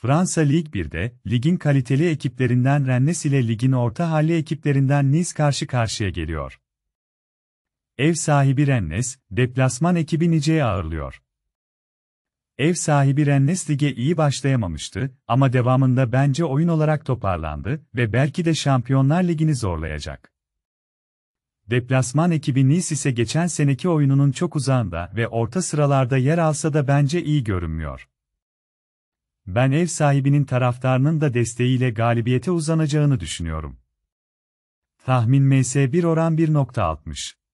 Fransa Lig 1'de, ligin kaliteli ekiplerinden Rennes ile ligin orta halli ekiplerinden Nice karşı karşıya geliyor. Ev sahibi Rennes, deplasman ekibi Nice'ye ağırlıyor. Ev sahibi Rennes lige iyi başlayamamıştı ama devamında bence oyun olarak toparlandı ve belki de Şampiyonlar Ligi'ni zorlayacak. Deplasman ekibi Nice ise geçen seneki oyununun çok uzağında ve orta sıralarda yer alsa da bence iyi görünmüyor. Ben ev sahibinin taraftarının da desteğiyle galibiyete uzanacağını düşünüyorum. Tahmin MS1 oran 1.60